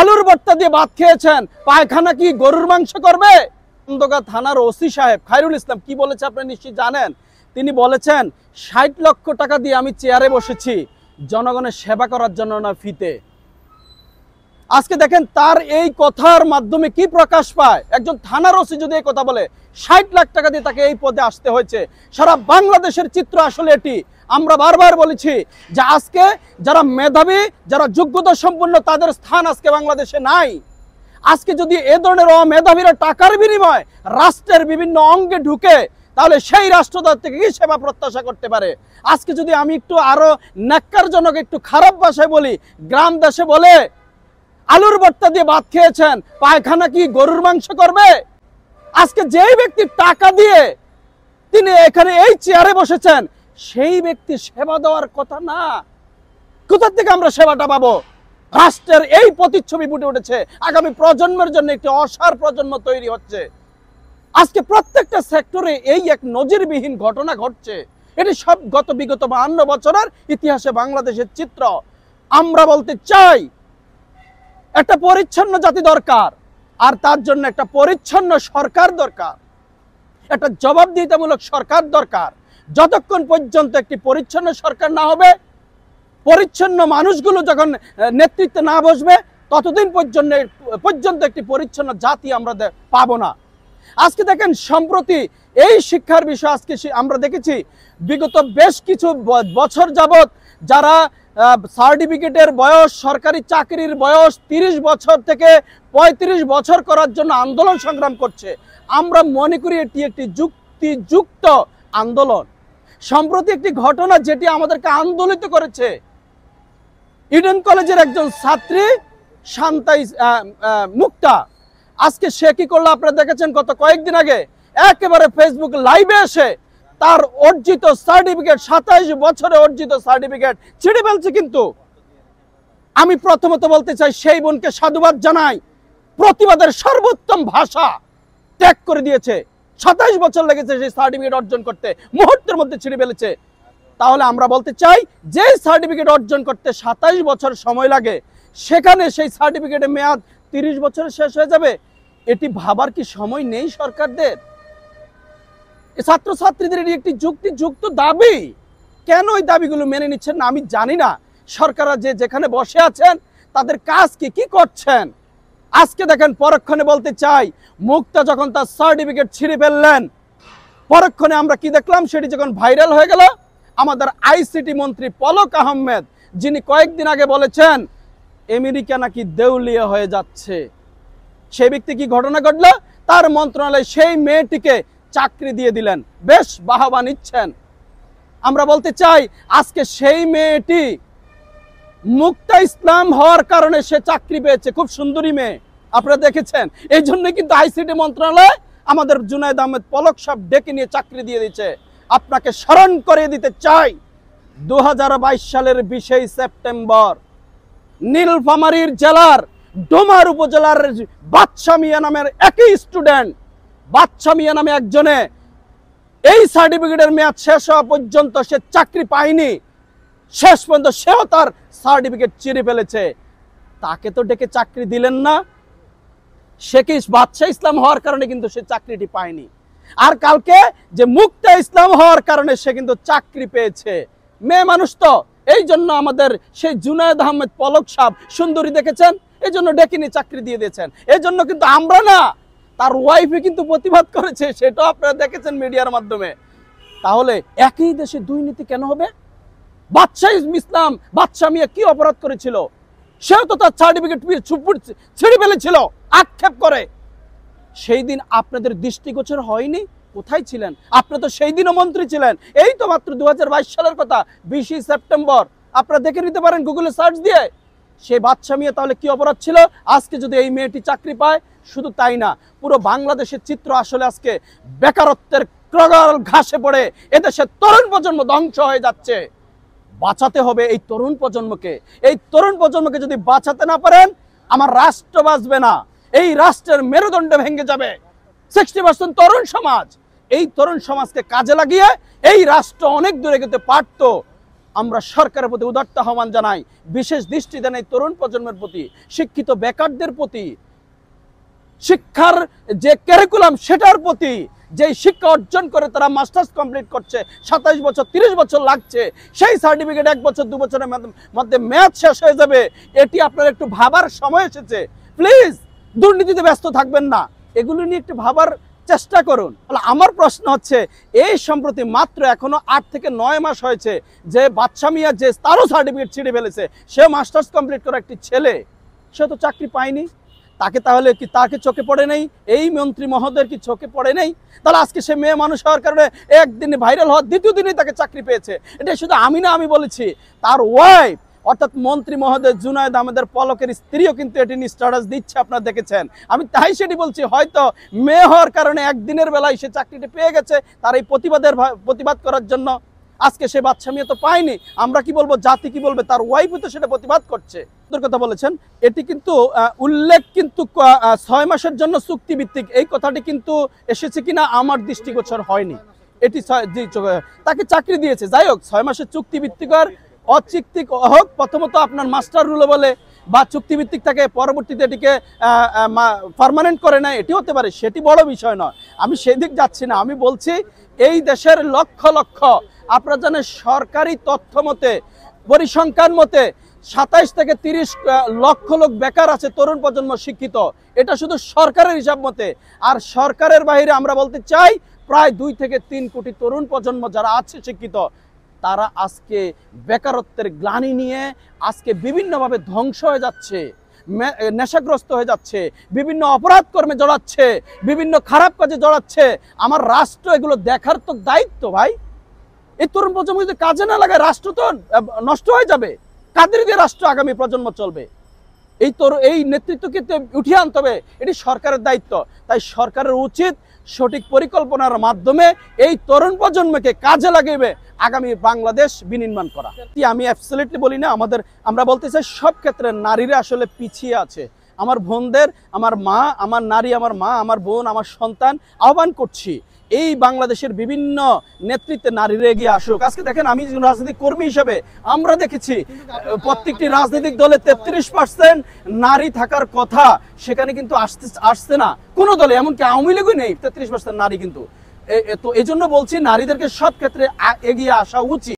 আলুর বট্টা দিয়ে ভাত খেয়েছেন পায়খানা কি গরুর মাংস করবে খন্দকা থানার ওসি সাহেব খাইরুল ইসলাম কি বলেছে আপনি নিশ্চয়ই জানেন তিনি বলেছেন ষাট লক্ষ টাকা দিয়ে আমি চেয়ারে বসেছি জনগণের সেবা করার জন্য না ফিতে আজকে দেখেন তার এই কথার মাধ্যমে কি প্রকাশ পায় একজন থানার ওসি যদি এই কথা বলে ষাট লাখ টাকা দিয়ে তাকে এই পদে আসতে হয়েছে সারা বাংলাদেশের চিত্র আসলে এটি আমরা বারবার বলেছি যে আজকে যারা মেধাবী যারা যোগ্যতা সম্পন্ন তাদের স্থান আজকে বাংলাদেশে নাই আজকে যদি এ ধরনের অমেধাবীরা টাকার বিনিময় রাষ্ট্রের বিভিন্ন অঙ্গে ঢুকে তাহলে সেই রাষ্ট্রদার থেকে কি সেবা প্রত্যাশা করতে পারে আজকে যদি আমি একটু আরো ন্যাক্কারজনক একটু খারাপ ভাষায় বলি গ্রাম দেশে বলে আলুর ভর্তা দিয়ে ভাত খেয়েছেন পায়খানা কি গরুর মাংস করবে আজকে যেই ব্যক্তি টাকা দিয়ে তিনি এখানে এই চেয়ারে বসেছেন সেই ব্যক্তি সেবা দেওয়ার কথা না কোথার থেকে আমরা সেবাটা পাবো রাষ্ট্রের এই প্রতিচ্ছবি ফুটে উঠেছে আগামী প্রজন্মের জন্য একটি অসার প্রজন্ম তৈরি হচ্ছে আজকে প্রত্যেকটা সেক্টরে এই এক নজিরবিহীন ঘটনা ঘটছে এটি সব গত বিগত বাহান্ন বছরের ইতিহাসে বাংলাদেশের চিত্র আমরা বলতে চাই একটা পরিচ্ছন্ন জাতি দরকার আর তার জন্য একটা পরিচ্ছন্ন সরকার দরকার একটা জবাবদিহিতামূলক সরকার দরকার যতক্ষণ পর্যন্ত একটি পরিচ্ছন্ন সরকার না হবে পরিচ্ছন্ন মানুষগুলো যখন নেতৃত্বে না বসবে ততদিন পর্যন্ত পর্যন্ত একটি পরিচ্ছন্ন জাতি আমরা পাবো না আজকে দেখেন সম্প্রতি এই শিক্ষার বিষয় আজকে আমরা দেখেছি বিগত বেশ কিছু বছর যাবত যারা সার্টিফিকেটের বয়স সরকারি চাকরির বয়স ৩০ বছর থেকে ৩৫ বছর করার জন্য আন্দোলন সংগ্রাম করছে আমরা মনে করি এটি একটি যুক্তিযুক্ত আন্দোলন সম্প্রতি একটি ঘটনা যেটি আমাদেরকে আন্দোলিত করেছে ইডেন কলেজের একজন ছাত্রী শান্তাই মুক্তা আজকে সে কি করলো আপনারা দেখেছেন গত কয়েকদিন আগে একেবারে ফেসবুক লাইভে এসে তার অর্জিত সার্টিফিকেট সাতাইশ বছরে অর্জিত সার্টিফিকেট ছিঁড়ে ফেলছে কিন্তু আমি প্রথমত বলতে চাই সেই বোনকে সাধুবাদ জানাই প্রতিবাদের সর্বোত্তম ভাষা ত্যাগ করে দিয়েছে সাতাইশ বছর লেগেছে সেই সার্টিফিকেট অর্জন করতে মুহূর্তের মধ্যে ছিঁড়ে ফেলেছে তাহলে আমরা বলতে চাই যে সার্টিফিকেট অর্জন করতে সাতাইশ বছর সময় লাগে সেখানে সেই সার্টিফিকেটের মেয়াদ তিরিশ বছরে শেষ হয়ে যাবে এটি ভাবার কি সময় নেই সরকারদের ছাত্রছাত্রীদের এটি একটি যুক্তিযুক্ত দাবি কেন ওই দাবিগুলো মেনে নিচ্ছেন না আমি জানি না সরকাররা যে যেখানে বসে আছেন তাদের কাজ কি কি করছেন আজকে দেখেন পরক্ষণে বলতে চাই মুক্তা যখন তার সার্টিফিকেট ছিঁড়ে ফেললেন পরক্ষণে আমরা কি দেখলাম সেটি যখন ভাইরাল হয়ে গেল আমাদের আইসিটি মন্ত্রী পলক আহমেদ যিনি কয়েকদিন আগে বলেছেন আমেরিকা নাকি দেউলিয়া হয়ে যাচ্ছে সেই ব্যক্তি কি ঘটনা ঘটলো তার মন্ত্রণালয় সেই মেয়েটিকে চাকরি দিয়ে দিলেন বেশ বাহবা নিচ্ছেন আমরা বলতে চাই আজকে সেই মেয়েটি মুক্তা ইসলাম হওয়ার কারণে সে চাকরি পেয়েছে খুব সুন্দরী মেয়ে আপনারা দেখেছেন এই জন্য কিন্তু আইসিটি মন্ত্রণালয় আমাদের জুনায়দ আহমেদ পলক সাহ ডেকে নিয়ে চাকরি দিয়ে দিচ্ছে আপনাকে স্মরণ করে দিতে চাই দু সালের বিশেই সেপ্টেম্বর নীলফামারীর জেলার ডোমার উপজেলার মিয়া নামের একই স্টুডেন্ট বাচ্চা মিয়া নামে একজনে এই সার্টিফিকেটের মেয়াদ শেষ হওয়া পর্যন্ত সে চাকরি পায়নি শেষ পর্যন্ত সেও তার সার্টিফিকেট চিরে ফেলেছে তাকে তো ডেকে চাকরি দিলেন না সে কি বাদশাহ ইসলাম হওয়ার কারণে কিন্তু সে চাকরিটি পায়নি আর কালকে যে মুক্তা ইসলাম হওয়ার কারণে সে কিন্তু চাকরি পেয়েছে মেয়ে মানুষ তো এই জন্য আমাদের সেই জুনায়দ আহমেদ পলক সাহ সুন্দরী দেখেছেন এই জন্য ডেকে নিয়ে চাকরি দিয়ে দিয়েছেন এই জন্য কিন্তু আমরা না তার ওয়াইফে কিন্তু প্রতিবাদ করেছে সেটাও আপনারা দেখেছেন মিডিয়ার মাধ্যমে তাহলে একই দেশে দুর্নীতি কেন হবে বাচ্চা ইসলাম বাদশাহ মিয়া কি অপরাধ করেছিল সেও তো তার সার্টিফিকেট ছিঁড়ে ফেলেছিল আক্ষেপ করে সেই দিন আপনাদের দৃষ্টিগোচর হয়নি কোথায় ছিলেন আপনি তো সেই দিনও মন্ত্রী ছিলেন এই তো মাত্র দু সালের কথা বিশই সেপ্টেম্বর আপনারা দেখে নিতে পারেন গুগলে সার্চ দিয়ে সেই বাচ্চা মেয়ে তাহলে কি অপরাধ ছিল আজকে যদি এই মেয়েটি চাকরি পায় শুধু তাই না পুরো বাংলাদেশের চিত্র আসলে আজকে বেকারত্বের ক্রগল ঘাসে পড়ে এদেশের তরুণ প্রজন্ম ধ্বংস হয়ে যাচ্ছে বাঁচাতে হবে এই তরুণ প্রজন্মকে এই তরুণ প্রজন্মকে যদি বাঁচাতে না পারেন আমার রাষ্ট্র বাঁচবে না এই রাষ্ট্রের মেরুদণ্ড ভেঙে যাবে সিক্সটি পার্সেন্ট তরুণ সমাজ এই তরুণ সমাজকে কাজে লাগিয়ে এই রাষ্ট্র অনেক দূরে যেতে পারতো আমরা সরকারের প্রতি উদার্ত আহ্বান জানাই বিশেষ দৃষ্টি দেন এই তরুণ প্রজন্মের প্রতি শিক্ষিত বেকারদের প্রতি শিক্ষার যে ক্যারিকুলাম সেটার প্রতি যেই শিক্ষা অর্জন করে তারা মাস্টার্স কমপ্লিট করছে সাতাইশ বছর ৩০ বছর লাগছে সেই সার্টিফিকেট এক বছর দু বছরের মধ্যে ম্যাচ শেষ হয়ে যাবে এটি আপনার একটু ভাবার সময় এসেছে প্লিজ দুর্নীতিতে ব্যস্ত থাকবেন না এগুলি নিয়ে একটু ভাবার চেষ্টা করুন আমার প্রশ্ন হচ্ছে এই সম্প্রতি মাত্র এখনো আট থেকে নয় মাস হয়েছে যে বাদশা মিয়া যে তারও সার্টিফিকেট ছিঁড়ে ফেলেছে সে মাস্টার্স কমপ্লিট করা একটি ছেলে সে তো চাকরি পায়নি তাকে তাহলে কি তাকে চোখে পড়ে নেই এই মন্ত্রী মহোদয়ের কি চোখে পড়ে নেই তাহলে আজকে সে মেয়ে মানুষ হওয়ার কারণে একদিনে ভাইরাল হওয়ার দ্বিতীয় দিনেই তাকে চাকরি পেয়েছে এটা শুধু আমি না আমি বলেছি তার ওয়াইফ অর্থাৎ মন্ত্রী মহোদয় জুনায়দ আমাদের পলকের স্ত্রীও কিন্তু এটি নিয়ে স্ট্যাটাস দিচ্ছে আপনারা দেখেছেন আমি তাই সেটি বলছি হয়তো মেয়ে হওয়ার কারণে একদিনের বেলায় সে চাকরিটি পেয়ে গেছে তার এই প্রতিবাদের প্রতিবাদ করার জন্য আজকে সে বাচ্চা মেয়ে তো পায়নি আমরা কি বলবো জাতি কি বলবে তার ওয়াইফও তো সেটা প্রতিবাদ করছে কথা বলেছেন এটি কিন্তু উল্লেখ কিন্তু ছয় মাসের জন্য চুক্তিভিত্তিক এই কথাটি কিন্তু এসেছে কিনা আমার দৃষ্টিগোচর হয়নি এটি তাকে চাকরি দিয়েছে যাই হোক ছয় মাসের চুক্তিভিত্তিক আর অচিক্তিক হোক প্রথমত আপনার মাস্টার রুলে বলে বা চুক্তিভিত্তিক থাকে পরবর্তীতে এটিকে পারমানেন্ট করে নেয় এটি হতে পারে সেটি বড় বিষয় নয় আমি সেদিক যাচ্ছি না আমি বলছি এই দেশের লক্ষ লক্ষ আপনারা জানেন সরকারি তথ্য মতে পরিসংখ্যান মতে সাতাইশ থেকে তিরিশ লক্ষ লোক বেকার আছে তরুণ প্রজন্ম শিক্ষিত এটা শুধু সরকারের হিসাব মতে আর সরকারের বাইরে আমরা বলতে চাই প্রায় দুই থেকে তিন কোটি তরুণ প্রজন্ম যারা আছে শিক্ষিত তারা আজকে বেকারত্বের গ্লানি নিয়ে আজকে বিভিন্নভাবে ধ্বংস হয়ে যাচ্ছে নেশাগ্রস্ত হয়ে যাচ্ছে বিভিন্ন অপরাধ কর্মে জড়াচ্ছে বিভিন্ন খারাপ কাজে জড়াচ্ছে আমার রাষ্ট্র এগুলো দেখার তো দায়িত্ব ভাই এই তরুণ প্রজন্ম যদি কাজে না লাগায় রাষ্ট্র তো নষ্ট হয়ে যাবে কাদের দিয়ে রাষ্ট্র আগামী প্রজন্ম চলবে এই তোর এই নেতৃত্ব কিন্তু উঠিয়ে আনতে হবে এটি সরকারের দায়িত্ব তাই সরকারের উচিত সঠিক পরিকল্পনার মাধ্যমে এই তরুণ প্রজন্মকে কাজে লাগাবে আগামী বাংলাদেশ বিনির্মাণ করা আমি অ্যাবসোলিটলি বলি না আমাদের আমরা বলতে চাই সব ক্ষেত্রে নারীরা আসলে পিছিয়ে আছে আমার বোনদের আমার মা আমার নারী আমার মা আমার বোন আমার সন্তান আহ্বান করছি এই বাংলাদেশের বিভিন্ন নেতৃত্বে নারীরা এগিয়ে আসুক আজকে দেখেন আমি রাজনৈতিক কর্মী হিসেবে আমরা দেখেছি প্রত্যেকটি রাজনৈতিক দলে তেত্রিশ পার্সেন্ট নারী থাকার কথা সেখানে কিন্তু আসতে আসছে না কোনো দলে এমনকি আওয়ামী লীগও নেই তেত্রিশ পার্সেন্ট নারী কিন্তু তো এই জন্য বলছি নারীদেরকে সব ক্ষেত্রে এগিয়ে আসা উচিত